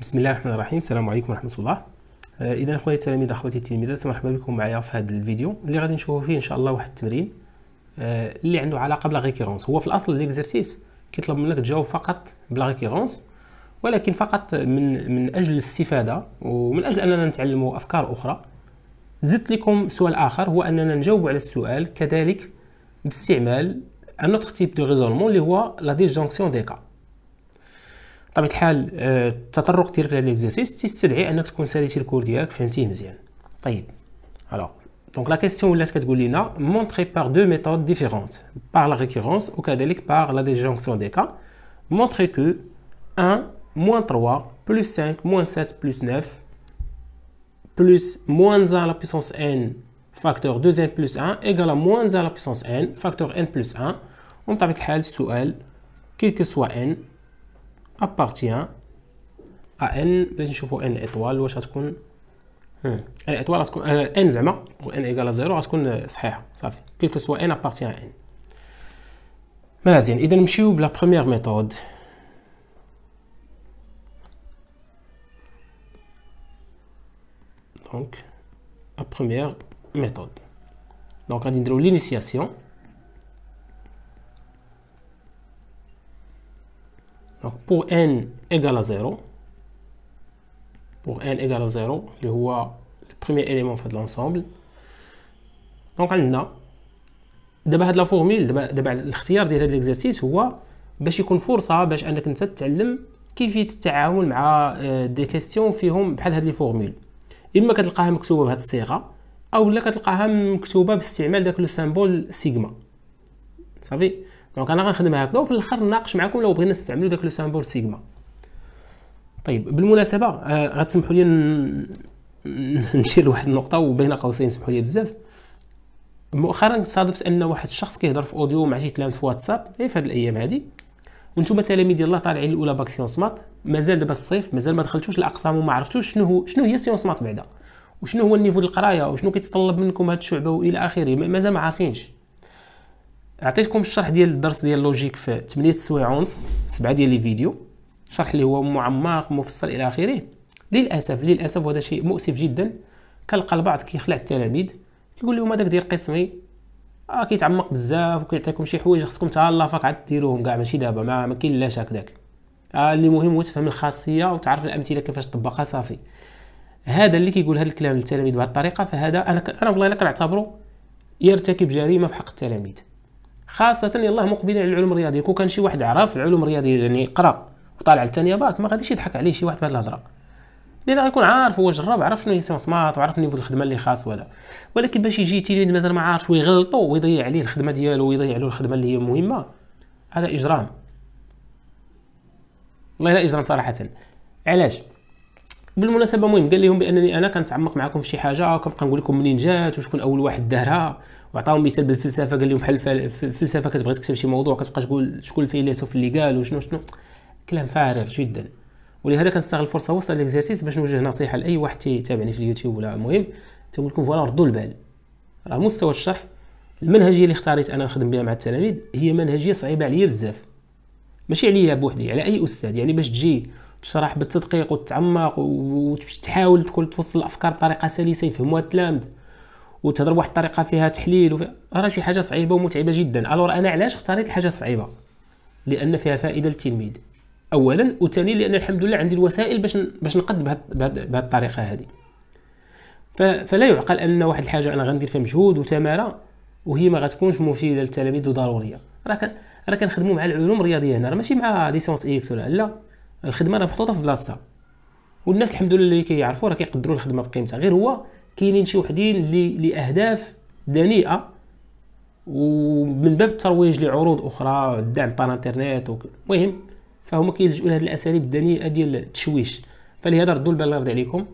بسم الله الرحمن الرحيم السلام عليكم ورحمه الله آه، اذا خويا التلاميذ اخواتي التلميذات مرحبا بكم معايا في هذا الفيديو اللي غادي نشوفوا فيه ان شاء الله واحد التمرين آه، اللي عنده علاقه بلا غيكيرونس هو في الاصل ليكزرسيس كيطلب منك تجاوب فقط بلا غيكيرونس ولكن فقط من من اجل الاستفاده ومن اجل اننا نتعلموا افكار اخرى زدت لكم سؤال اخر هو اننا نجاوب على السؤال كذلك باستعمال ان اوتر تيب دو ريزونمون اللي هو لا ديجونكسيون ديكا Alors, la question ou l'aske te dit montrée par deux méthodes différentes, par la récurrence ou par la déjonction des cas, montrer que 1 moins 3 plus 5 moins 7 plus 9 plus moins 1 à la puissance n facteur 2n plus 1 égale à moins 1 à la puissance n facteur n plus 1 on avec elle sous elle quel que soit n appartient à n laissez-moi choisir n étoiles, ou ça peut être n étoiles, euh, n égale à 0, euh, ça peut être n quel que soit n appartient à n maintenant idem chez vous la première méthode donc la première méthode donc on va d'abord l'initiation, Donc pour n égale à 0, pour n égale à 0 اللي هو البريمير اليمون في هاد لونسومبل دونك عندنا دابا هاد لا فورميل دابا دابا الاختيار ديال هاد ليكزارسيس هو باش يكون فرصه باش انك انت تتعلم كيفيه التعامل مع دي آه، كيستيون فيهم بحال هاد لي فورميل اما كتلقاها مكتوبه بهاد الصيغه او لا كتلقاها مكتوبه باستعمال داك لو سامبول سيغما صافي دونك انا غنخدم هكذا وفي الاخر نناقش معكم لو بغينا نستعملوا داك لو سامبول سيغما طيب بالمناسبه آه غتسمحوا لي نمشي لواحد النقطه وبين قوسين سمحوا لي بزاف مؤخرا صادفت ان واحد الشخص كيهضر في اوديو مع شي تلامذ في واتساب غير إيه، في هاد الايام هادي وانتم تلاميذ الله طالعين الاولى باك سيونس مات مازال دابا الصيف مازال ما دخلتوش الاقسام وما عرفتوش شنو هو شنو هي سيونس مات بعدا وشنو هو النيفو ديال القرايه وشنو كيتطلب منكم هاد الشعبه والى اخره مازال ما عارفينش عطيتكم الشرح ديال الدرس ديال لوجيك في 8 سوايع ونص سبعه ديال لي فيديو شرح اللي هو معمق مفصل الى اخره للاسف للاسف وهذا شيء مؤسف جدا كنلقى البعض كيخلع التلاميذ كيقول لهم هذاك ديال قسمي اه كيتعمق بزاف وكيعطيكم شي حوايج خصكم تهلا فك عاد ديروهم كاع ماشي دابا ما, كاين كاين لاش داك آه اللي مهم هو تفهم الخاصيه وتعرف الامثله كيفاش طبقها صافي هذا اللي كيقول هذا الكلام للتلاميذ بهذه الطريقه فهذا انا انا والله الا كنعتبره يرتكب جريمه في حق التلاميذ خاصه يلاه مقبلين على العلوم الرياضيه كون كان شي واحد عرف العلوم الرياضيه يعني قرا وطالع للثانيه باك ما غاديش يضحك عليه شي واحد بهاد الهضره لان غيكون عارف هو جرب عرف شنو هي سيونس مات وعرف نيفو الخدمه اللي خاص ولا ولكن باش يجي تلميذ مازال ما عارفش ويغلطو ويضيع عليه الخدمه ديالو ويضيع عليه الخدمه اللي هي مهمه هذا اجرام والله لا اجرام صراحه علاش بالمناسبه مهم قال لهم بانني انا كنتعمق معكم في شي حاجه وكنبقى نقول لكم منين جات وشكون اول واحد دارها وعطاهم مثال بالفلسفه قال لهم بحال الفلسفه كتبغي تكتب شي موضوع كتبقى تقول شكون الفيلسوف اللي قال وشنو شنو كلام فارغ جدا ولهذا كنستغل الفرصه وسط الاكزرسيس باش نوجه نصيحه لاي واحد تيتابعني في اليوتيوب ولا المهم تنقول لكم فوالا ردوا البال راه مستوى الشرح المنهجيه اللي اختاريت انا نخدم بها مع التلاميذ هي منهجيه صعيبه عليا بزاف ماشي عليا بوحدي على اي استاذ يعني باش تجي تشرح بالتدقيق وتتعمق وتحاول تكون توصل الافكار بطريقه سلسه يفهموها التلامذ وتهضر بواحد الطريقه فيها تحليل وفيها راه شي حاجه صعيبه ومتعبه جدا الور انا علاش اختاريت الحاجه الصعيبه لان فيها فائده للتلميذ اولا وثانيا لان الحمد لله عندي الوسائل باش باش نقد بهذه الطريقه هذه فلا يعقل ان واحد الحاجه انا غندير فيها مجهود وتماره وهي ما غتكونش مفيده للتلاميذ وضروريه راه راه كنخدموا مع العلوم الرياضيه هنا راه ماشي مع ليسونس اكس ولا لا الخدمه راه محطوطه في بلاصتها والناس الحمد لله اللي كيعرفوا راه كيقدروا الخدمه بقيمتها غير هو كاينين شي وحدين لاهداف دنيئه ومن باب الترويج لعروض اخرى الدعم طال انترنت المهم فهما كيلجؤوا لهاد الاساليب الدنيئه ديال التشويش فلهذا ردوا البال الله يرضي عليكم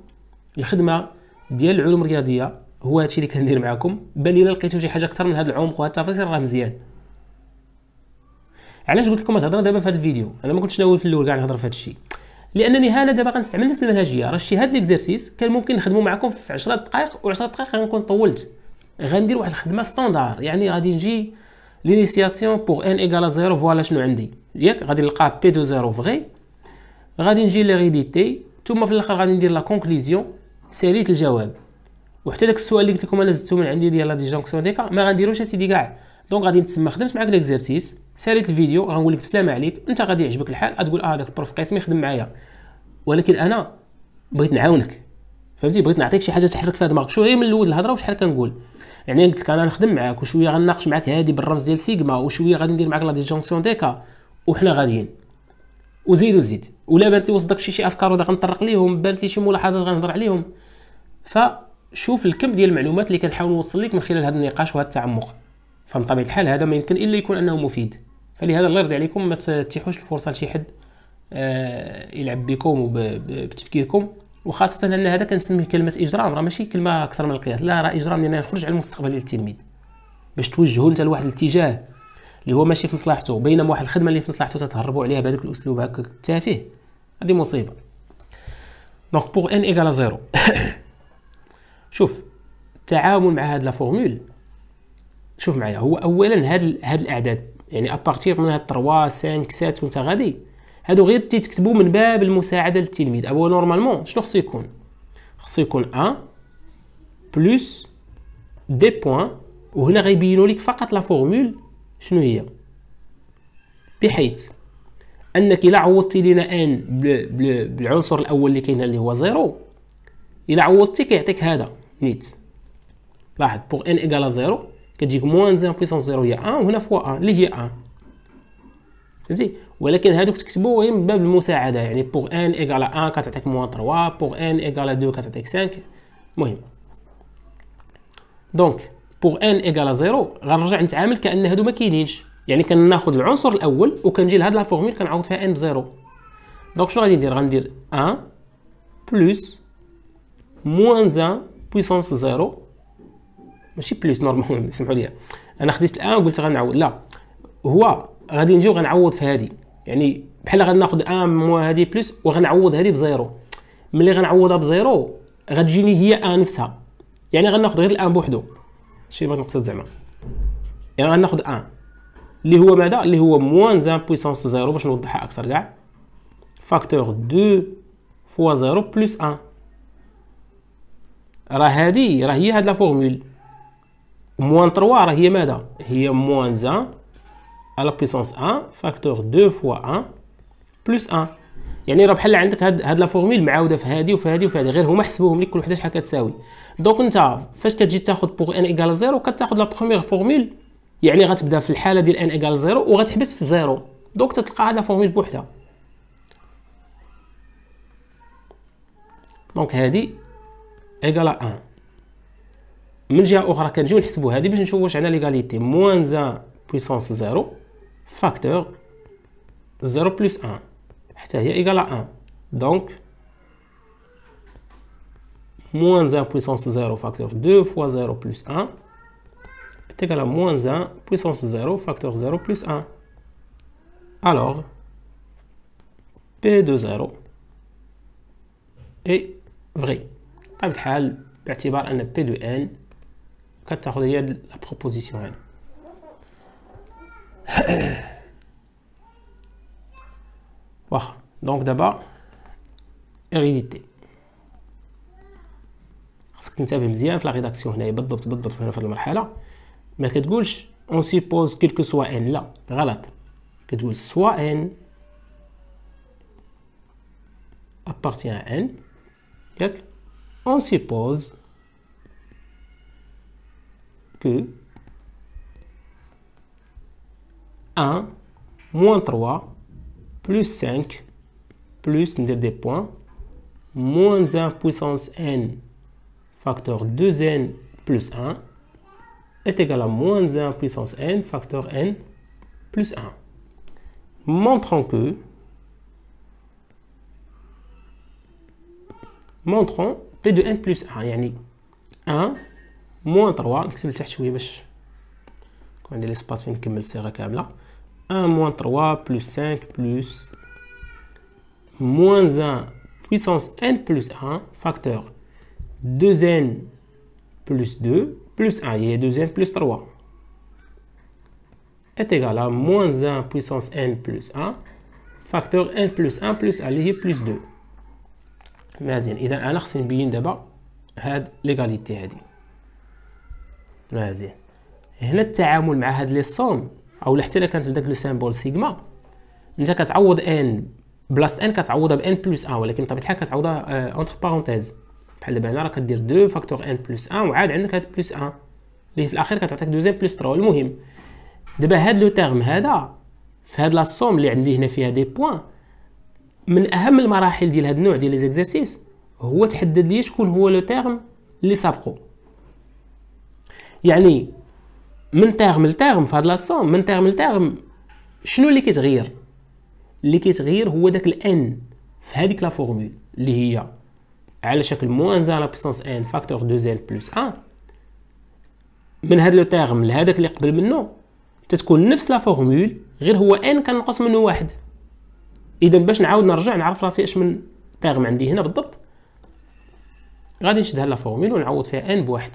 الخدمه ديال العلوم الرياضيه هو هادشي اللي كندير معاكم بل الا لقيتو شي حاجه اكثر من هذا العمق وهاد التفاصيل راه مزيان علاش قلت لكم الهضره دابا في هذا الفيديو انا ما كنتش ناوي في الاول كاع نهضر في هادشي الشيء لانني ها دابا غنستعمل نفس المنهجيه راه شتي هذا ليكزيرسيس كان ممكن نخدمو معكم في 10 دقائق و10 دقائق غنكون طولت غندير واحد الخدمه ستاندار يعني غادي نجي لينيسياسيون بوغ ان ايكالا زيرو فوالا شنو عندي ياك غادي نلقى بي دو زيرو فغي غادي نجي لغيديتي ثم في الاخر غادي ندير لا كونكليزيون ساليت الجواب وحتى داك السؤال اللي قلت لكم انا زدته من عندي ديال لا ديجونكسيون ديكا ما غنديروش اسيدي كاع دونك غادي نتسمى خدمت معاك ليكزيرسيس ساليت الفيديو غنقول لك بسلامه عليك انت غادي يعجبك الحال غتقول اه داك البروف قاسم يخدم معايا ولكن انا بغيت نعاونك فهمتي بغيت نعطيك شي حاجه تحرك فيها دماغك شويه من الاول الهضره وشحال كنقول يعني قلت لك انا نخدم معاك وشويه غنناقش معاك هادي بالرمز ديال سيغما وشويه غادي ندير معاك لا ديجونكسيون ديكا وحنا غاديين وزيد وزيد ولا بانت لي وصدك شي شي افكار وداك غنطرق ليهم بانت لي شي ملاحظات غنهضر عليهم فشوف الكم ديال المعلومات اللي كنحاول نوصل لك من خلال هذا النقاش وهذا التعمق فمن طبيعه الحال هذا ما يمكن الا يكون انه مفيد فلهذا الله يرضي عليكم ما تتيحوش الفرصه لشي حد آه، يلعب بكم وبتفكيركم وخاصه ان هذا كنسميه كلمه اجرام راه ماشي كلمه اكثر من القياس لا راه اجرام لان يخرج على المستقبل ديال التلميذ باش توجهوا انت لواحد الاتجاه اللي هو ماشي في مصلحته بينما واحد الخدمه اللي في مصلحته تتهربوا عليها بهذاك الاسلوب هكاك التافه هذه مصيبه دونك بوغ ان ايغال زيرو شوف التعامل مع هاد لا فورمول شوف معايا هو اولا هاد هاد الاعداد يعني ابارتير من هاد 3 5 7 وانت غادي هادو غير تيتكتبوا من باب المساعده للتلميذ ابو نورمالمون شنو خصو يكون خصو يكون ا بلس دي بوان وهنا غيبينوا لك فقط لا فورمول شنو هي بحيث انك الا عوضتي لينا ان بالعنصر الاول اللي كاين اللي هو زيرو الا عوضتي كيعطيك هذا نيت لاحظ بوغ ان ايكالا زيرو كتجيك موان زان بويسونس زيرو هي ان وهنا فوا ان اللي هي ان فهمتي ولكن هادوك تكتبو غير من باب المساعده يعني بوغ ان ايكال ان كتعطيك موان تروا بوغ ان ايكال دو كتعطيك سانك المهم دونك بوغ ان ايكال زيرو غنرجع نتعامل كان هادو ما كاينينش يعني كناخذ العنصر الاول وكنجي لهاد لا فورمول كنعوض فيها ان بزيرو دونك شنو غادي ندير غندير ان بلوس موان زان بويسونس زيرو ماشي بلوس نورمالمون سمحوا لي انا خديت الان قلت غنعوض لا هو غادي نجي وغنعوض في هذه يعني بحال غناخذ ان موا هذه بلوس وغنعوض هذه بزيرو ملي غنعوضها بزيرو غتجيني هي ان نفسها يعني غناخذ غير الان بوحدو شي بغيت نقصد زعما يعني غناخذ ان اللي هو ماذا اللي هو موان زان بويسونس زيرو باش نوضحها اكثر كاع فاكتور دو فوا زيرو بلوس ان راه هادي راه هي هاد لا فورمول موان 3 راه هي ماذا هي موان زان على بيسونس ان فاكتور دو فوا ان بلس ان يعني راه بحال عندك هاد هاد لا فورميل معاوده في هادي وفي هادي وفي هادي غير هما حسبوهم لك كل وحده شحال كتساوي دونك انت فاش كتجي تاخد بوغ ان ايكال زيرو كتاخد لا بروميير فورميل يعني غتبدا في الحاله ديال ان ايكال زيرو وغتحبس في زيرو دونك تتلقى هاد لا فورميل بوحدها دونك هادي ايكال 1 من جهه اخرى كنجيو نحسبوا هذه باش نشوفوا واش عندنا ليغاليتي موان زان بويسونس زيرو فاكتور زيرو بلس ان حتى هي ايكال ان دونك موان زان بويسونس زيرو فاكتور دو فوا زيرو بلس ان est موان زان بويسونس زيرو فاكتور 0 facteur 0 الوغ 1. دو زيرو اي 0 طيب الحال باعتبار أن بي دو ان Quatre heures de la proposition N. Voilà Donc, d'abord, hérédité. Parce que nous savons bien que la rédaction n'est pas de la fin de la fin de la Mais qu'est-ce On suppose, quel que soit N, là, qu'est-ce que c'est Soit N appartient à N. On suppose que 1 moins 3 plus 5 plus des points moins 1 puissance n facteur 2n plus 1 est égal à moins 1 puissance n facteur n plus 1. Montrons que montrons P de n plus 1, Yannick. 1 موان 3, نكتب لتحت شويه باش يكون عندي ليسباس نكمل 1 موان 3 بلوس 5 plus moins 1 puissance n plus 1 facteur 2n plus 2 plus 1 il y 2n plus 3 est égal à moins 1 puissance n plus 1 facteur n plus 1 plus 1 plus 2 مازال Donc, on va نبين d'abord cette égalité-là. مزيان آه، زين هنا التعامل مع هاد لي سوم او حتى الا كانت بداك لو سيمبول سيغما انت كتعوض ان بلاصه ان كتعوضها بان بلس ان ولكن بطبيعه الحال كتعوضها اونتر آه، بارونتيز بحال دابا هنا راه كدير دو فاكتور ان بلس ان وعاد عندك هاد بلس ان اللي في الاخير كتعطيك دوزيام بلس 3 المهم دابا هاد لو تيرم هذا في هاد لا سوم اللي عندي هنا فيها دي بوان من اهم المراحل ديال هاد النوع ديال لي زيكزيرسيس هو تحدد لي شكون هو لو تيرم اللي سابقو يعني من تيرم لتيرم في هاد لاصوم من تيرم لتيرم شنو اللي كيتغير اللي كيتغير هو داك الان في هذيك لا فورمول اللي هي على شكل موان زان لا بيسونس ان فاكتور دو زين بلس ان من هاد لو تيرم لهذاك اللي قبل منه تتكون نفس لا فورمول غير هو ان كنقص منه واحد اذا باش نعاود نرجع نعرف راسي اش من تيرم عندي هنا بالضبط غادي نشد هاد لا فورمول ونعوض فيها ان بواحد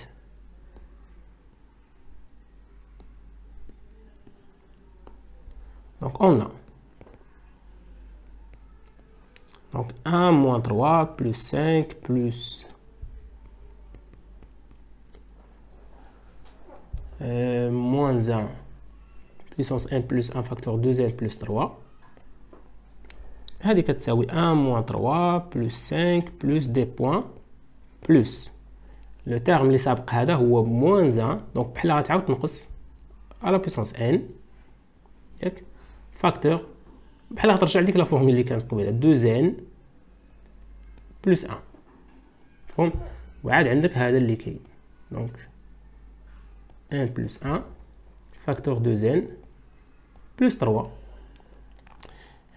Donc on a. Donc 1 moins 3 plus 5 plus euh, moins 1 puissance n plus 1 facteur 2n plus 3 ça oui. 1 moins 3 plus 5 plus des points plus terme terme اللي à هذا moins 1 Donc بحال غتعاود à la puissance n فاكتور بحال غترجع لديك لا فورمول اللي كانت قبيله دو زين بلس ان مفهوم وعاد عندك هذا اللي كاين دونك ان بلس ان فاكتور دو زين بلس تروا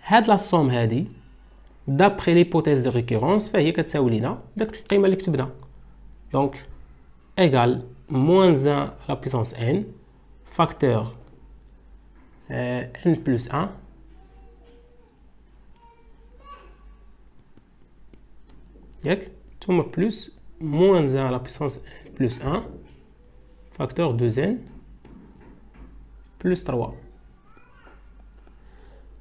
هاد لا سوم هادي دابخي ليبوتيز دو ريكيرونس فهي كتساوي لينا داك القيمه اللي كتبنا دونك ايغال موان 1 لا بويسونس ان فاكتور Euh, n plus 1 ياك ثم بلس موان زان لا بيسونس ان بلس ان فاكتور دو زين بلس تروا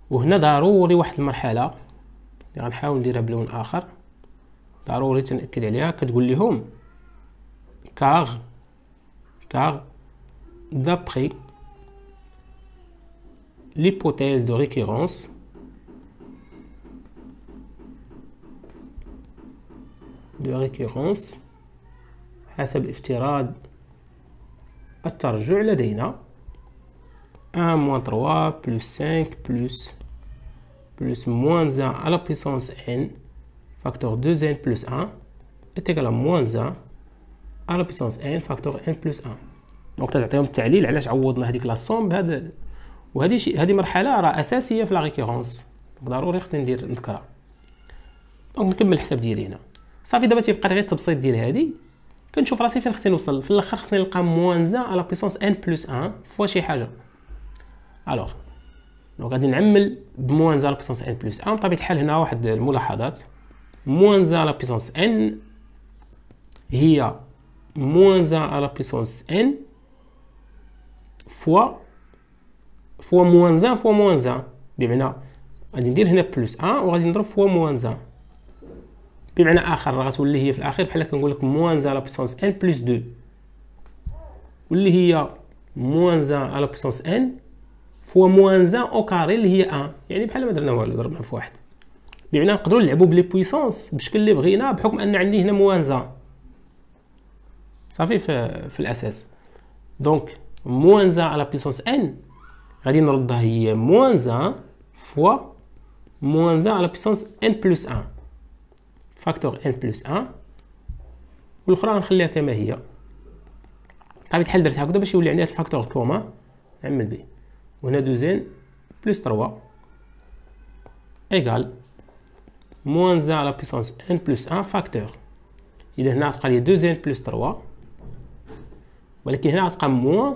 وهنا ضروري واحد المرحله اللي غنحاول نديرها بلون اخر ضروري تنأكد عليها كتقول لهم كاغ كاغ دابخي l'hypothèse de récurrence de récurrence حسب افتراض الترجع لدينا 1 moins 3 plus 5 plus plus moins 1 à la puissance n facteur 2n plus 1 est égal à moins 1 à la puissance n facteur n plus 1 donc تعطيهم التعليل علاش عوضنا هذيك لا وهذه شي هذه مرحله راه اساسيه في لا ريكيرونس ضروري خصني ندير نذكرها دونك نكمل الحساب ديالي هنا صافي دابا تيبقى غير التبسيط ديال هادي كنشوف راسي فين خصني نوصل في الاخر خصني نلقى موان زان على بيسونس ان بلس ان فوا شي حاجه الوغ دونك غادي نعمل بموان زان على بيسونس ان بلس ان بطبيعه الحال هنا واحد الملاحظات موان زان على بيسونس ان هي موان زان على بيسونس ان فوا فوا موان زان فوا موان زان بمعنى غادي ندير هنا بلوس ان وغادي نضرب فوا موان زان بمعنى اخر راه غتولي هي في الاخير بحال كنقول لك موان زان على بوسونس ان بلوس دو واللي هي موان زان على بوسونس ان فوا موان زان او كاري اللي هي ان يعني بحال ما درنا والو ضربنا في واحد بمعنى نقدروا نلعبوا بلي بويسونس بالشكل اللي بغينا بحكم ان عندي هنا موان زان صافي في, في الاساس دونك موان زان على بوسونس ان غادي نردها هي موان زان فوا موان زان على بيسونس ان بلس ان فاكتور ان بلس ان والاخرى غنخليها كما هي طبيعة الحال درتها هكذا باش يولي عندي هاد الفاكتور كوما نعمل به وهنا دوزين بلس تروا ايكال موان زان على بيسونس ان بلس ان فاكتور اذا هنا غتبقى لي دوزين بلس تروا ولكن هنا غتبقى موان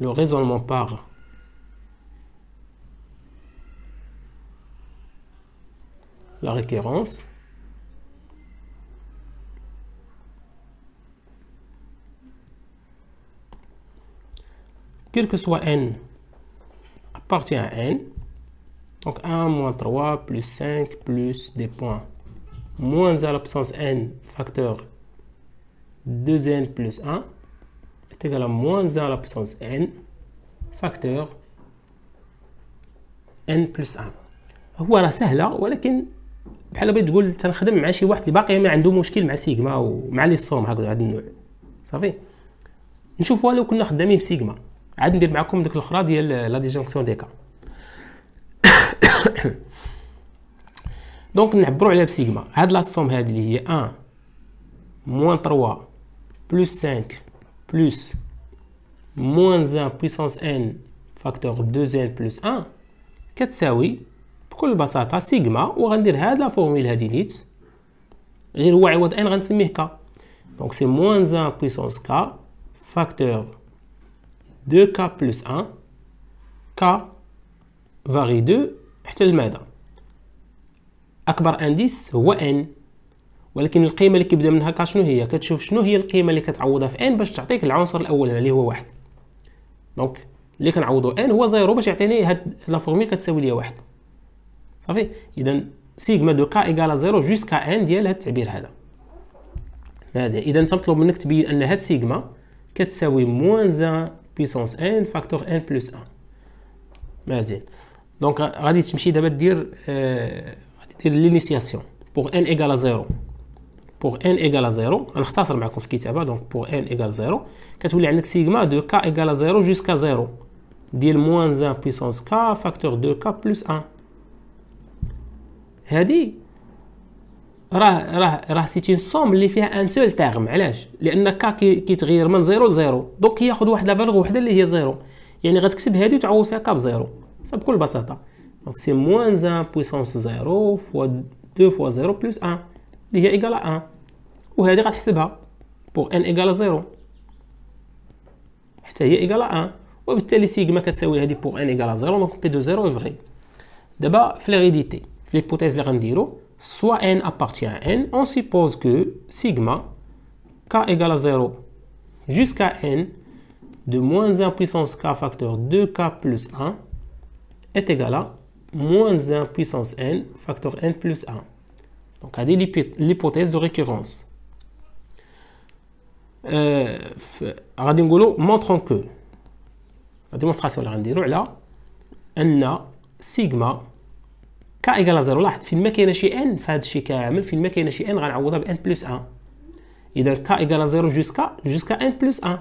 le raisonnement par la récurrence quel que soit n appartient à n donc 1 moins 3 plus 5 plus des points moins à l'absence n facteur 2n plus 1 est égal à moins 1 à la puissance n facteur n plus 1 هو راه سهله ولكن بحال بغيت تقول تنخدم مع شي واحد اللي باقي ما عنده مشكل مع سيغما ومع لي صوم هكذا هذا النوع صافي نشوفوها لو كنا خدامين بسيغما عاد ندير معكم ديك الاخرى ديال لا ديجونكسيون ديكا دونك نعبروا عليها بسيغما هاد لا صوم هذه اللي هي 1 موان 3 بلس 5 plus moins 1 puissance n facteur 2n plus 1 كتساوي بكل بساطة سيغما وغندير هاد لا فورمول هادي نيت غير هو عوض ان غنسميه كا دونك سي moins 1 puissance k facteur 2 k plus 1 k varie 2 حتى المدى اكبر انديس هو n. ولكن القيمه اللي كيبدا منها كشنو هي كتشوف شنو هي القيمه اللي كتعوضها في ان باش تعطيك العنصر الاول اللي هو واحد دونك اللي كنعوضو ان هو زيرو باش يعطيني هاد لا كتساوي ليا واحد صافي اذا سيغما دو كا إيكالا زيرو جوسكا ان ديال هاد التعبير هذا مزيان اذا تنطلب منك تبين ان هاد سيغما كتساوي موان زان بيسونس ان فاكتور ان بلس ان مزيان دونك غادي تمشي دابا دير آه، غادي دير لينيسياسيون بوغ ان إيكالا زيرو بوغ ان ايكال زيرو غنختصر معكم في الكتابه دونك بوغ ان ايكال زيرو كتولي عندك سيغما دو كا ايكال زيرو جوسكا زيرو ديال موانز ان بويسونس كا فاكتور دو كا بلوس ان هادي راه راه راه سيتي سوم اللي فيها ان سول تيرم علاش لان كا كيتغير من زيرو لزيرو دونك ياخذ واحد لافالغ وحده اللي هي زيرو يعني غتكتب هادي وتعوض فيها كا بزيرو بكل بساطه دونك سي موانز ان بويسونس زيرو فوا دو فوا زيرو بلوس ان اللي هي ايكال ان وهذه n égale ان ايكال زيرو حتى هي ايكال 1 وبالتالي سيغما كتساوي هذه بوغ ان ايكال p دونك بي دو vrai d'abord, دابا في ليغيديتي في ليبوتيز اللي غنديرو سوا ان à ان اون سيبوز كو سيغما k égale à 0 jusqu'à n de moins 1 puissance k facteur 2k plus 1 est égal à moins 1 puissance n facteur n plus 1. Donc, c'est l'hypothèse de récurrence. آه، غادي نقولوا مونطرون كو ديمونستراسيون اللي غنديرو على ان سيغما كا ايكال زيرو لاحظ فين ما كاينه شي ان في هذا الشيء كامل فين ما كاينه شي ان غنعوضها بان بلس ان اذا كا ايكال زيرو جوسكا جوسكا ان بلس ان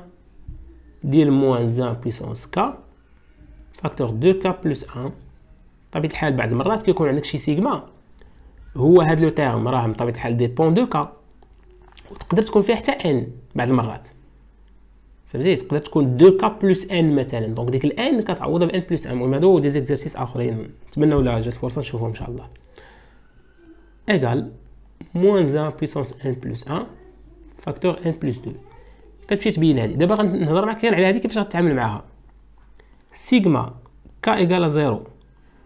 ديال موان زان بويسونس كا فاكتور دو كا بلس ان بطبيعه الحال بعض المرات كيكون عندك شي سيغما هو هاد لو تيرم راه بطبيعه الحال ديبون دو كا وتقدر تكون فيها حتى ان بعض المرات فهمتي تقدر تكون 2 كا بلس ان مثلا دونك ديك الان كتعوضها بان بلس ان المهم هادو دي زيكزارسيس اخرين نتمنى ولا جات الفرصه نشوفهم ان شاء الله ايكال موان 1 بيسونس ان بلس ان فاكتور ان بلس 2 كتمشي تبين هادي دابا غنهضر معاك على هادي كيفاش غتعامل معاها سيغما كا ايكال زيرو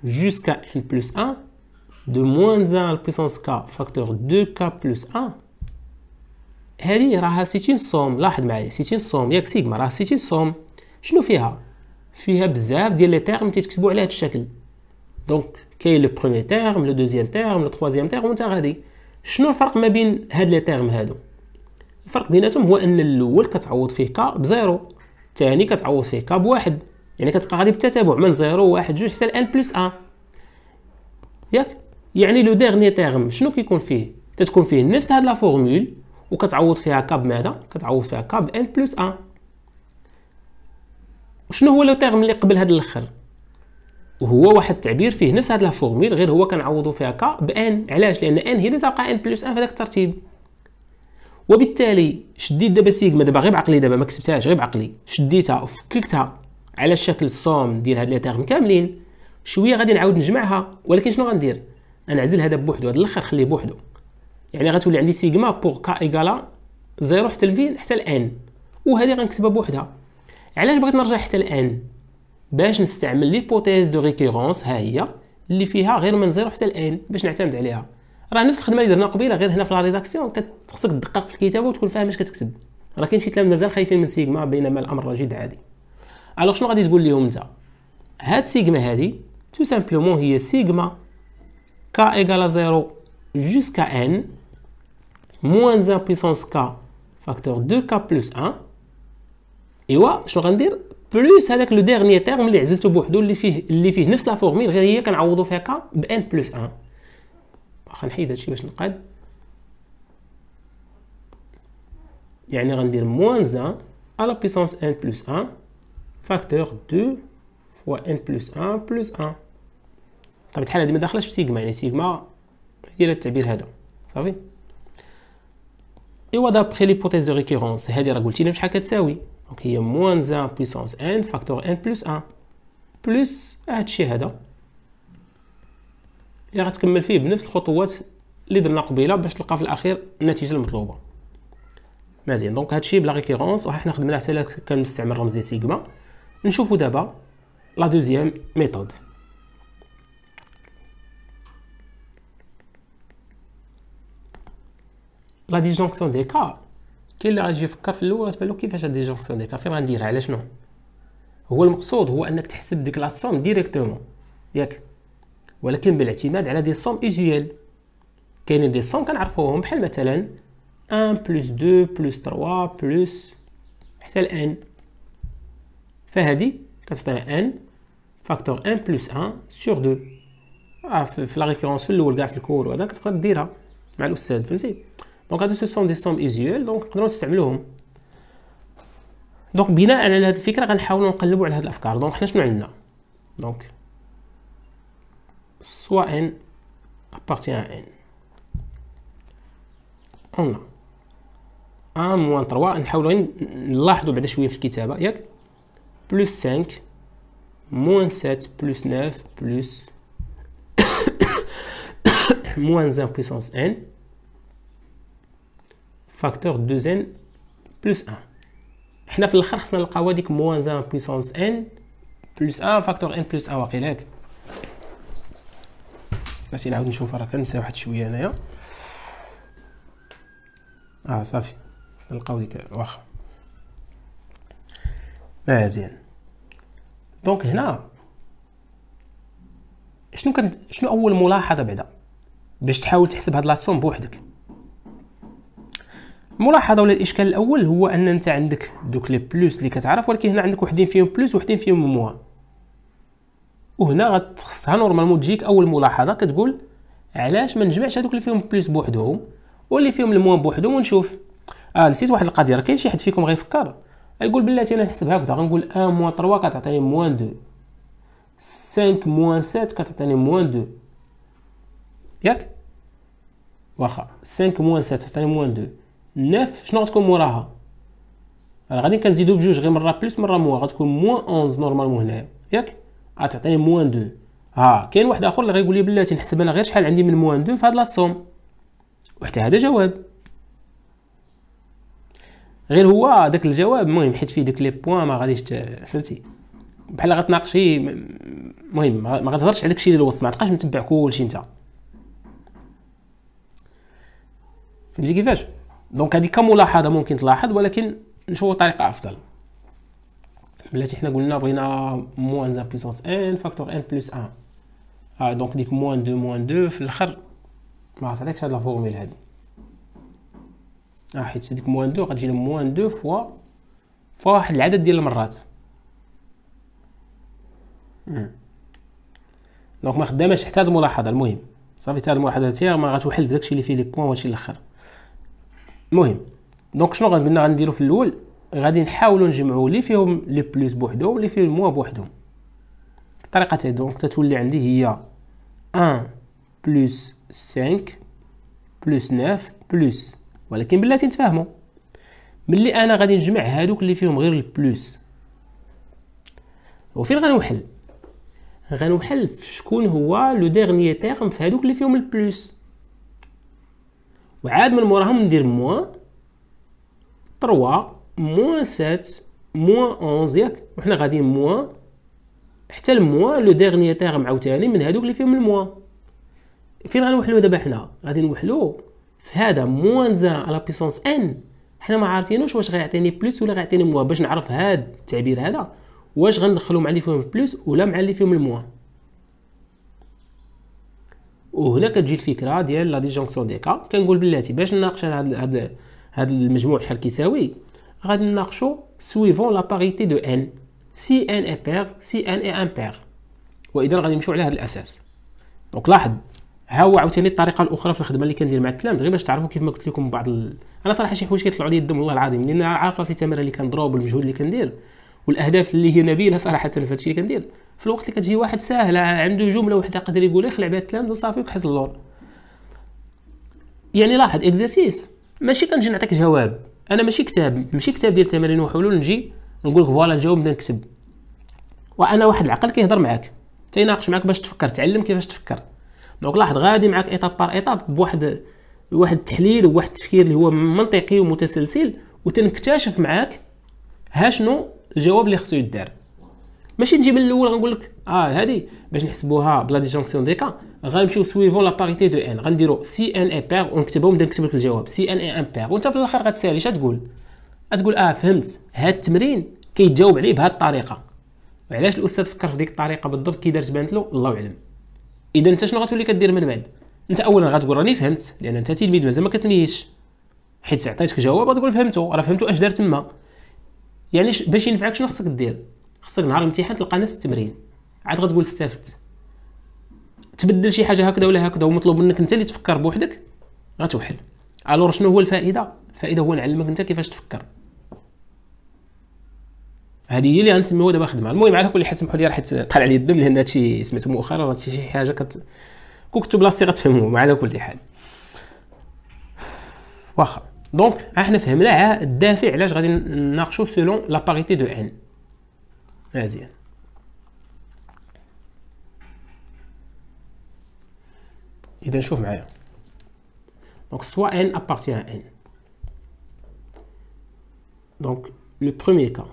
جوسكا ان بلس ان دو موان 1 بيسونس كا فاكتور دو كا 2 ان 1 هذه راها 60 صوم لاحظ معايا 60 صوم ياك سيغما راها 60 صوم شنو فيها فيها بزاف ديال لي تيرم تيتكتبوا على هذا الشكل دونك كاين لو بروميي تيرم لو دوزيام تيرم لو تروازيام تيرم وانت غادي شنو الفرق ما بين هاد لي تيرم هادو الفرق بيناتهم هو ان الاول كتعوض فيه ك بزيرو الثاني كتعوض فيه ك بواحد يعني كتبقى غادي بالتتابع من زيرو واحد جوج حتى لان بلس ان ياك يعني لو ديرني تيرم شنو كيكون فيه تتكون فيه نفس هاد لا فورمول وكتعوض فيها ك بماذا كتعوض فيها ك ب ان بلس ان شنو هو لو تيرم اللي قبل هذا الاخر وهو واحد التعبير فيه نفس هاد الفورميل غير هو كنعوضو فيها كا بان علاش لان ان هي اللي تبقى ان بلس ان في هذاك الترتيب وبالتالي شديت دابا سيغما دابا غير بعقلي دابا ما كتبتهاش غير بعقلي شديتها وفككتها على شكل الصوم ديال هاد لي تيرم كاملين شويه غادي نعاود نجمعها ولكن شنو غندير نعزل هذا بوحدو هذا الاخر خليه بوحدو يعني غتولي عندي سيغما بور كا ايكالا زيرو حتى لفين حتى الان وهذه غنكتبها بوحدها علاش بغيت نرجع حتى الان باش نستعمل ليبوتيز دو ريكيرونس ها هي اللي فيها غير من زيرو حتى الان باش نعتمد عليها راه نفس الخدمه اللي درنا قبيله غير هنا في لا ريداكسيون كتخصك تدقق في الكتابه وتكون فاهم اش كتكتب راه كاين شي تلاميذ مازال خايفين من سيغما بينما الامر راه جد عادي الوغ شنو غادي تقول لهم انت هاد سيغما هادي تو سامبلومون هي سيغما كا ايكالا زيرو جوسكا ان moins 1 puissance k facteur 2k plus 1. Et voilà, je vais dire plus avec le dernier terme, les résultats de la formule, ben, il y a n plus 1. On va faire un Il y a un moins 1 à la puissance n plus 1, facteur 2 fois n plus 1 plus 1. طبعا الحاله دي le دخلتش في ايوا دابخي ليبوتيز دو ريكيرونس هادي راه قلتي لي شحال كتساوي دونك هي موان زان بويسونس ان فاكتور ان بلس ان بلس هادشي هذا اللي غتكمل فيه بنفس الخطوات اللي درنا قبيله باش تلقى في الاخير النتيجه المطلوبه مزيان دونك هادشي بلا ريكيرونس وحنا خدمنا على حتى كنستعمل رمز سيغما نشوفو دابا لا دوزيام ميثود لا ديجونكسيون دي كا كاين اللي غادي يفكر في الاول تبان له كيفاش هاد ديجونكسيون دي كا فين غنديرها على شنو هو المقصود هو انك تحسب ديك لا سوم ديريكتومون ياك ولكن بالاعتماد على دي سوم اوزيال كاينين دي سوم كنعرفوهم بحال مثلا 1 بلس 2 بلس 3 بلس حتى ل ان فهادي كتعطينا ان فاكتور 1 بلس 1 سور 2 في لا ريكورونس في الاول كاع في الكور وهذا كتقدر ديرها مع الاستاذ فهمتي دونك هادو سو سون دي سوم ايزيول دونك نقدروا نستعملوهم دونك بناء على هاد الفكره غنحاولوا نقلبوا على هاد الافكار دونك حنا شنو عندنا دونك سوا ان ابارتيان ان اون ا موان 3 نحاولوا نلاحظوا بعدا شويه في الكتابه ياك بلس 5 موان 7 بلس 9 بلس موان 1 بويسونس ان فاكتور 2n بلس 1 حنا في الاخر خصنا نلقاو هذيك موان زان بويسونس ان بلس ان فاكتور ان بلس ان واقيلا هاك باش نعاود نشوف راه كنسى واحد شويه انايا اه صافي خصنا نلقاو ديك واخا مزيان دونك هنا شنو كان شنو اول ملاحظه بعدا باش تحاول تحسب هاد لاسوم بوحدك الملاحظه ولا الاشكال الاول هو ان انت عندك دوك لي بلوس اللي كتعرف ولكن هنا عندك وحدين فيهم بلوس وحدين فيهم موا وهنا غتخصها نورمالمون تجيك اول ملاحظه كتقول علاش ما نجمعش هذوك اللي فيهم بلوس بوحدهم واللي فيهم الموا بوحدهم ونشوف اه نسيت واحد القضيه راه كاين شي حد فيكم غيفكر يقول بلاتي انا نحسب هكذا غنقول أن موان تروا كتعطيني موان دو سانك موان سات كتعطيني موان دو ياك واخا سانك موان سات كتعطيني موان دو 9 شنو غتكون موراها راه غادي كنزيدو بجوج غير مره بلس مره موا غتكون موان 11 نورمالمون هنايا ياك غتعطيني موان 2 ها كاين واحد اخر اللي غيقول لي بلاتي نحسب انا غير شحال عندي من موان 2 في هاد لاصوم وحتى هذا جواب غير هو داك الجواب المهم حيت فيه داك لي بوان ما غاديش فهمتي بحال غتناقشي المهم ما غتهضرش على داكشي اللي الوسط ما تبقاش متبع كلشي انت فهمتي كيفاش دونك هذه كملاحظه ممكن تلاحظ ولكن نشوفوا طريقه افضل بلاتي حنا قلنا بغينا موان زان بويسونس ان فاكتور ان بلس ان آه دونك ديك موان دو موان دو في الاخر ما عطاتكش هاد لا هادي اه حيت هاديك موان دو غتجينا موان دو فوا فوا واحد العدد ديال المرات دونك ما خداماش حتى هاد الملاحظه المهم صافي حتى هاد الملاحظه تاعي ما غاتوحل في داكشي اللي فيه لي بوين وهادشي الاخر المهم دونك شنو غنبنا غنديرو في الاول غادي نحاولوا نجمعوا لي فيهم لو بلوس بوحدهم لي فيهم موا بوحدهم الطريقه تاع دونك تتولي عندي هي 1 بلوس 5 بلوس 9 بلوس ولكن بلاتي نتفاهموا ملي انا غادي نجمع هادوك اللي فيهم غير البلوس وفين غنوحل غنوحل في شكون هو لو ديرنيي تيرم في هادوك اللي فيهم البلوس وعاد من موراهم ندير موان 3 موان 7 موان 11 ياك وحنا غاديين موان حتى الموان لو ديرني تيرم عاوتاني من هادوك اللي فيهم الموان فين غنوحلو دابا حنا غادي نوحلو في هذا موان زان على بيسونس ان حنا ما عارفينوش واش غيعطيني بلوس ولا غيعطيني موان باش نعرف هاد التعبير هذا واش غندخلو مع اللي فيهم بلوس ولا مع اللي فيهم الموان وهنا كتجي الفكره ديال لا ديجونكسيون دي كا كنقول بلاتي باش نناقش هاد هاد هاد المجموع شحال كيساوي غادي نناقشو سويفون لا باريتي دو ان سي ان اي بير سي ان اي بير واذا غادي نمشيو على هذا الاساس دونك لاحظ ها هو عاوتاني الطريقه الاخرى في الخدمه اللي كندير مع التلاميذ غير باش تعرفوا كيف ما قلت لكم بعض ال... انا صراحه شي حوايج كيطلعوا لي الدم والله العظيم لان عارف راسي التمارين اللي كنضرب والمجهود اللي كندير والاهداف اللي هي نبيله صراحه في هادشي اللي كندير في الوقت اللي كتجي واحد ساهله عنده جمله وحده قادر يقولها يخلع بها التلامذه وصافي وكحز اللور يعني لاحظ اكزرسيس ماشي كنجي نعطيك جواب انا ماشي كتاب ماشي كتاب ديال تمارين وحلول نجي نقول لك فوالا الجواب نبدا نكتب وانا واحد العقل كيهضر معاك تيناقش معاك باش تفكر تعلم كيفاش تفكر دونك لاحظ غادي معاك ايطاب بار ايطاب بواحد واحد التحليل وواحد التفكير اللي هو منطقي ومتسلسل وتنكتشف معاك ها شنو الجواب اللي خصو يدار ماشي نجي من الاول غنقول لك اه هذه باش نحسبوها بلا ديجونكسيون دي كا غنمشيو سويفون لا باريتي دو ان غنديرو سي ان اي بير ونكتبو ونبدا نكتب لك الجواب سي ان اي ان بير وانت في الاخر غتسالي اش تقول تقول اه فهمت هاد التمرين كيتجاوب عليه بهاد الطريقه وعلاش الاستاذ فكر في ديك الطريقه بالضبط كي دارت بانت له الله اعلم اذا انت شنو غتولي كدير من بعد انت اولا غتقول راني فهمت لان انت تلميذ مازال ما كتنيش حيت عطيتك جواب غتقول فهمتو راه فهمتو اش دار تما يعني باش ينفعك شنو خصك دير خصك نهار الامتحان تلقى نفس التمرين عاد غتقول استفدت تبدل شي حاجه هكذا ولا هكذا ومطلوب منك انت اللي تفكر بوحدك غتوحل الور شنو هو الفائده الفائده هو نعلمك انت كيفاش تفكر هذه هي اللي غنسميوها دابا خدمه المهم على كل حال سمحوا راح طلع لي الدم لان هادشي سمعته مؤخرا راه شي حاجه كت كون كنتو بلاصتي غتفهموهم على كل حال واخا Donc, on a fait un défi selon la parité de n. Vas-y. Il y Donc, soit n appartient à n. Donc, le premier cas.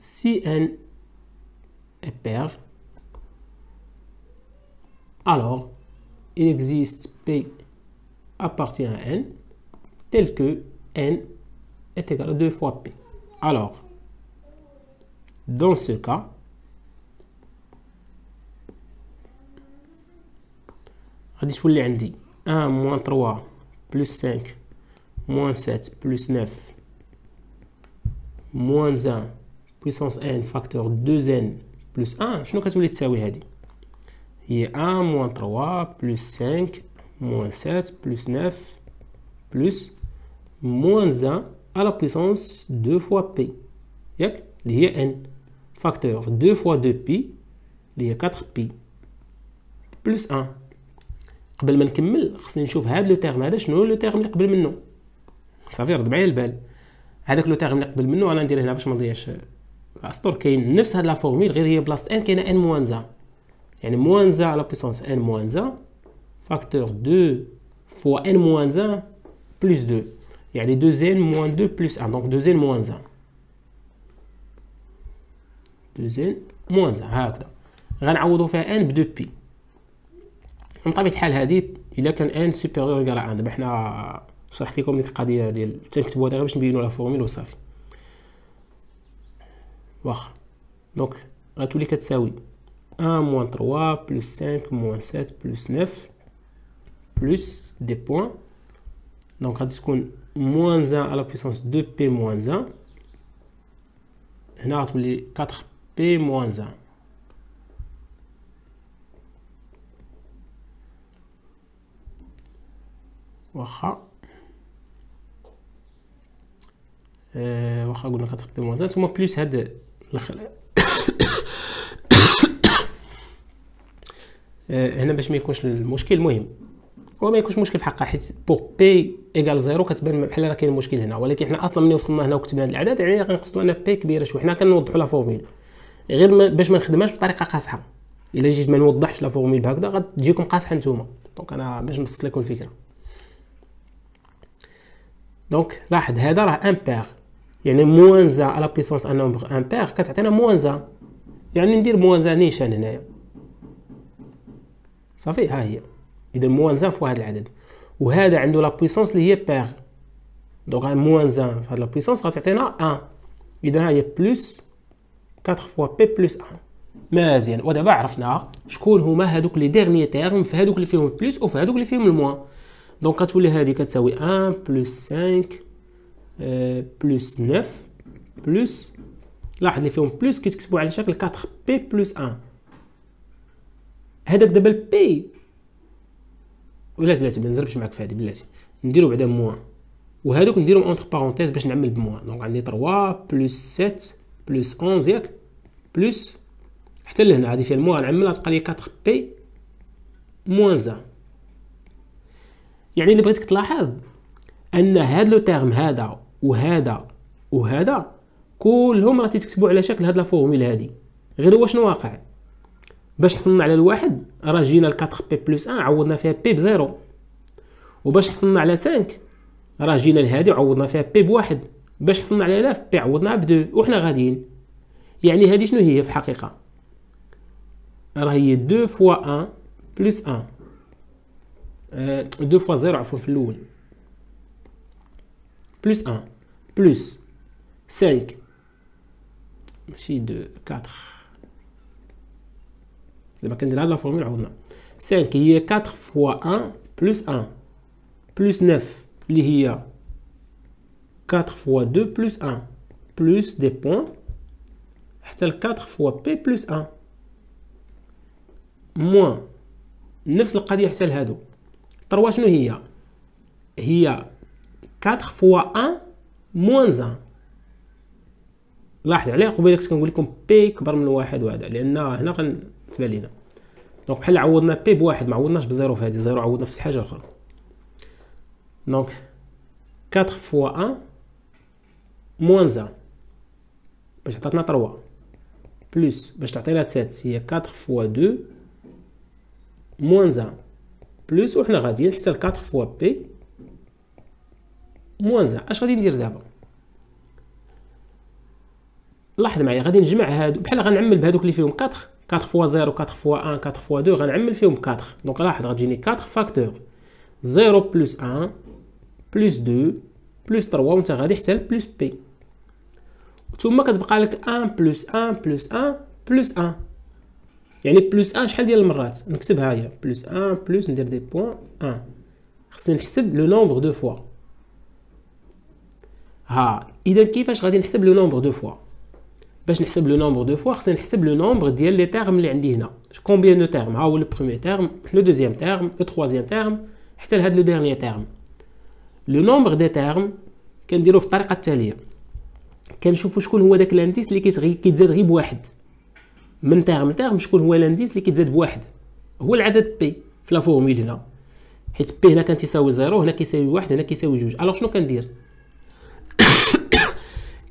Si n est pair, alors il existe P appartient à N, tel que N est égal à 2 fois P. Alors, dans ce cas, غادي تولي عندي 1 moins 3 plus 5 moins 7 plus 9 moins 1 puissance n facteur 2n plus 1 et 1 moins 3 plus 5 moins 7 plus 9 plus moins 1 à la puissance 2 fois pi. Yep, il y a n. Facteur 2 fois 2pi, il y a 4pi. Plus 1 قبل ما نكمل خصني نشوف هذا لو تيرم هذا شنو لو تيرم اللي قبل منه صافي رد معايا البال هذاك لو تيرم اللي قبل منه انا ندير هنا باش ما نضيعش الاسطور كاين نفس هاد لا غير هي بلاصه ان كاينه n موان 1 n moins 1 à la puissance n moins 1, facteur 2 fois n moins 1, plus 2. Il y a 2n moins 2, plus 1. Donc 2n moins 1. 2n moins 1. Donc, on va faire n 2 pi. On va mettre le Il n'y a qu'un n supérieur ou égal à 1. Maintenant, on va faire comme ça. On va faire la formule. Donc, on va faire tous les 1 moins 3 plus 5 moins 7 plus 9 plus des points. Donc, à qu'on moins 1 à la puissance 2p moins 1. Euh, on a les 4p moins 1. قلنا 4 le monde ثم بليس هاد آه، هنا باش ما يكونش المشكل المهم هو ما يكونش مشكل في حقها حيت بوغ بي ايكال زيرو كتبان بحال راه كاين مشكل هنا ولكن حنا اصلا ملي وصلنا هنا وكتبنا هاد الاعداد يعني غنقصدو ان بي كبيره شويه حنا كنوضحوا لا فورميل غير باش ما نخدمهاش بطريقه قاصحه الا جيت ما نوضحش لا فورميل بهكذا غتجيكم قاصحه نتوما دونك انا باش نبسط لكم الفكره دونك لاحظ هذا راه امبير يعني موانزا على بيسونس ان نومبر امبير كتعطينا موانزا يعني ندير موانزا نيشان هنايا Ça fait 1, il est moins 1 fois 1. Où est-ce que la puissance qui est perdue Donc, moins 1 fois la puissance, ça fait 1. Il c'est plus 4 fois P plus 1. Mais, ou de voir, je ne sais pas comment faire les derniers termes, faire les films plus ou faire les films moins. Donc, quand je fais les films, c'est 1 plus 5 euh, plus 9 plus... Là, les films plus, qu'est-ce qui à chaque fois 4P plus 1 هذاك دابا البي بلاتي بلاتي ما نزربش معاك في هذه بلاتي نديرو بعدا موان وهذوك نديرهم اونتر بارونتيز باش نعمل بموان دونك عندي 3 بلس 7 بلس 11 ياك بلس حتى لهنا غادي فيها الموان نعملها تبقى لي 4 بي موان زا يعني اللي بغيتك تلاحظ ان هاد لو تيرم هذا وهذا وهذا كلهم راه تيتكتبوا على شكل هاد لا فورمول هادي غير هو شنو واقع باش حصلنا على الواحد راه جينا ل 4 بي بلس 1 عوضنا فيها بي بزيرو وباش حصلنا على 5 راه جينا لهادي وعوضنا فيها بي بواحد باش حصلنا على 1000 بي عوضناها 2 وحنا غاديين يعني هادي شنو هي في الحقيقه راه هي 2 فوا 1 بلس 1 2 فوا 0 عفوا في الاول بلس 1 بلس 5 ماشي 2 4 إذا ما كان نلعب لا فورمول عوضنا 5 هي 4 فوا 1 بلس 1 بلس 9 اللي هي 4 فوا 2 بلس 1 بلس دي بوان حتى 4 فوا بي بلس 1 موان نفس القضية حتى لهادو تروا شنو هي هي 4 فوا 1 موان 1 لاحظ عليه قبيله كنت كنقول لكم بي كبر من واحد وهذا لان هنا تبان لينا دونك بحال عوضنا بي بواحد ما عوضناش بزيرو في هذه زيرو عوضنا في شي حاجه اخرى دونك 4 فوا 1 موان 1 باش عطاتنا 3 بلس باش تعطينا 7 هي 4 فوا 2 موان 1 بلس وحنا غاديين حتى ل 4 فوا بي موان 1 اش غادي ندير دابا لاحظ معايا غادي نجمع هادو بحال غنعمل بهادوك اللي فيهم 4 4 fois 0, 4 fois 1, 4 fois 2, on va faire 4. Donc là, on va 4 facteurs. 0 plus 1, plus 2, plus 3, on va faire plus P. Tu vas faire 1 plus 1 plus 1 plus 1. Plus 1. يعني plus 1 شحال vais المرات que هايا plus 1 c'est ندير دي بوان 1 خصني نحسب لو qui fait que je اذا كيفاش غادي dire le nombre de fois. باش نحسب لو نومبر دو فوا خصني نحسب لو نومبر ديال لي تيرم اللي عندي هنا كومبيان دو تيرم ها هو لو بروميي تيرم لو دوزيام تيرم لو تروازيام تيرم حتى لهاد لو ديرني تيرم لو نومبر دي تيرم كنديروه بالطريقه التاليه كنشوفو شكون هو داك لانديس اللي كيتغي كيتزاد غير بواحد من تيرم لتيرم شكون هو لانديس اللي كيتزاد بواحد هو العدد بي في لا فورمول هنا حيت بي هنا كان تساوي زيرو هنا كيساوي واحد هنا كيساوي جوج الوغ شنو كندير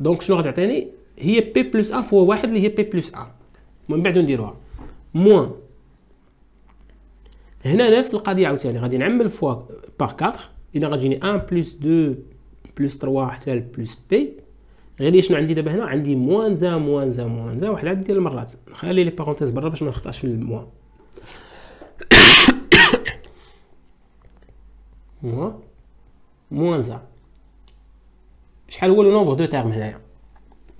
دونك شنو غتعطيني هي بي بلس ا فوا واحد اللي هي بي بلس ا ومن بعد نديروها موان هنا نفس القضيه عاوتاني غادي نعمل فوا باغ كاطخ اذا غتجيني أن بلس دو بلس تروا حتى بلس بي غير شنو عندي دابا هنا عندي موان زا موان زا موان زا واحد عدد ديال المرات نخلي لي بارونتيز برا باش ما نخطاش في الموان موان موان زا شحال هو لو نومبر دو تيرم هنايا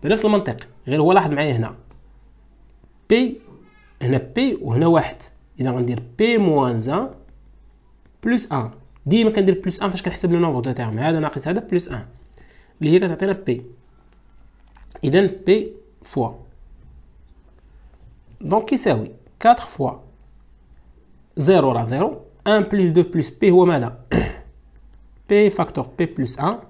بنفس المنطق غير هو لاحظ معايا هنا بي هنا بي وهنا واحد اذا غندير بي موان 1 بلس ان ديما كندير بلس ان فاش كنحسب لو نومبر دو تيرم هذا ناقص هذا بلس ان اللي هي كتعطينا بي اذا بي فوا دونك كيساوي 4 فوا 0 راه 0 1 بلس 2 بلس بي هو ماذا بي فاكتور بي بلس 1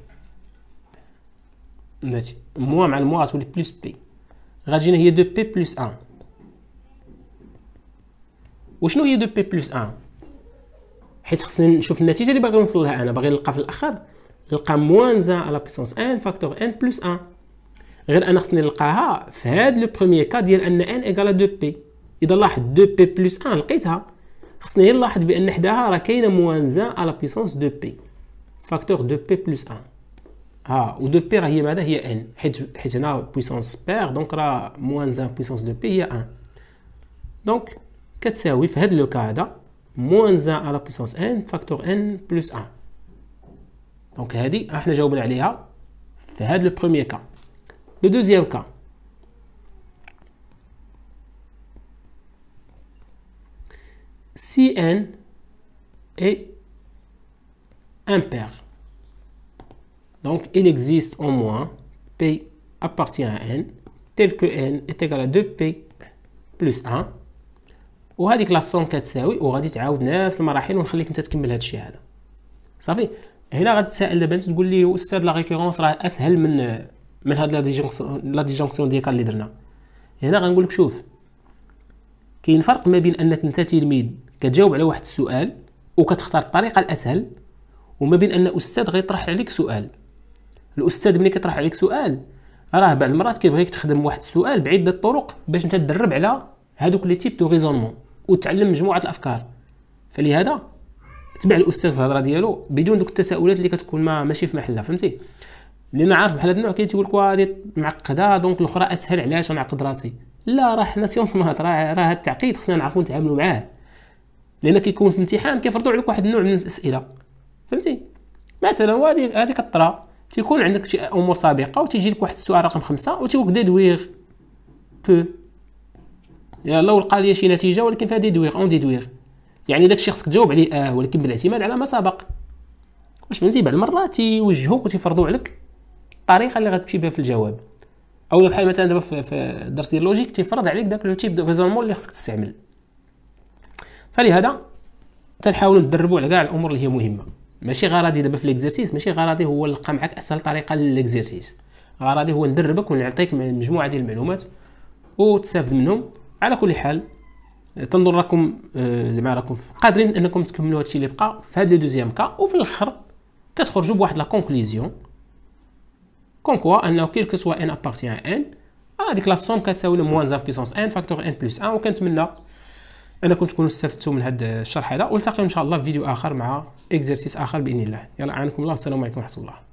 ماشي موا مع الموا غتولي بلس بي غتجينا هي دو بي بلس ان وشنو هي دو بي بلس ان حيت خصني نشوف النتيجه اللي باغي نوصل لها انا باغي نلقى في الاخر نلقى موان زان على بيسونس ان فاكتور ان بلس ان غير انا خصني نلقاها في هاد لو بروميي كا ديال ان ان ايكال دو بي اذا لاحظ دو بي بلس ان لقيتها خصني غير نلاحظ بان حداها راه كاينه موان زان على بيسونس دو بي فاكتور دو بي بلس ان Ah, ou de pair à il y a n. Il y a puissance père donc moins 1 puissance de P, il y a 1. Donc, c'est le cas moins 1 à la puissance n, facteur n plus 1. Donc, il y a dit, ah, il y le premier cas. Le deuxième cas si n est impair. Donc, il existe au moins P appartient à N, tel que N est égal à 2P plus 1 Ou à la وهذيك لا سوم كتساوي وغادي تعاود نفس المراحل ونخليك انت تكمل هذا الشيء هذا صافي هنا غتسائل دابا انت تقول لي استاذ لا ريكورونس راه اسهل من من هاد لا ديجونكسيون ديكال اللي درنا هنا غنقول لك شوف كاين فرق ما بين انك انت تلميذ كتجاوب على واحد السؤال وكتختار الطريقه الاسهل وما بين ان استاذ غيطرح عليك سؤال الاستاذ ملي كيطرح عليك سؤال راه بعض المرات كيبغيك تخدم واحد السؤال بعدة الطرق باش انت تدرب على هادوك لي تيب دو ريزونمون وتعلم مجموعه الافكار فلهذا تبع الاستاذ في الهضره ديالو بدون دوك التساؤلات اللي كتكون ما ماشي في محلها فهمتي لان عارف بحال هاد النوع تيقول لك هذه معقده دونك الاخرى اسهل علاش نعقد راسي لا راه حنا سيونس مات راه راه هاد التعقيد خصنا نعرفو نتعاملو معاه لان كيكون في امتحان كيفرضوا عليك واحد النوع من الاسئله فهمتي مثلا وهذه هذه كطرا تيكون عندك شي امور سابقه وتيجي لك واحد السؤال رقم خمسة وتيقول ديدوير كو يلا ولقى لي شي نتيجه ولكن فيها ديدوير اون ديدوير يعني داك الشيء خصك تجاوب عليه اه ولكن بالاعتماد على ما سبق واش فهمتي بعض المرات تيوجهوك وتيفرضوا عليك الطريقه اللي غتمشي بها في الجواب او بحال مثلا دابا في الدرس ديال اللوجيك تيفرض عليك داك لو تيب دو ريزونمون اللي خصك تستعمل فلهذا تنحاولوا ندربوا على كاع الامور اللي هي مهمه ماشي غرضي دابا في ليكزيرسيس ماشي غرضي هو نلقى معك اسهل طريقه للاكزرسيس غرضي هو ندربك ونعطيك مجموعه ديال المعلومات وتستافد منهم على كل حال تنظر راكم آه، زعما راكم قادرين انكم تكملوا هادشي اللي بقى في هاد لو دوزيام كا وفي الاخر كتخرجوا بواحد لا كونكليزيون كونكوا انه كيل كو سوا ان ابارتيان ان هذيك لا سوم كتساوي لو موان زان بيسونس ان فاكتور ان بلس ان وكنتمنى انكم تكونوا استفدتوا من هذا الشرح هذا والتقي ان شاء الله في فيديو اخر مع اكزرسيس اخر باذن الله يلا عانكم الله والسلام عليكم ورحمه الله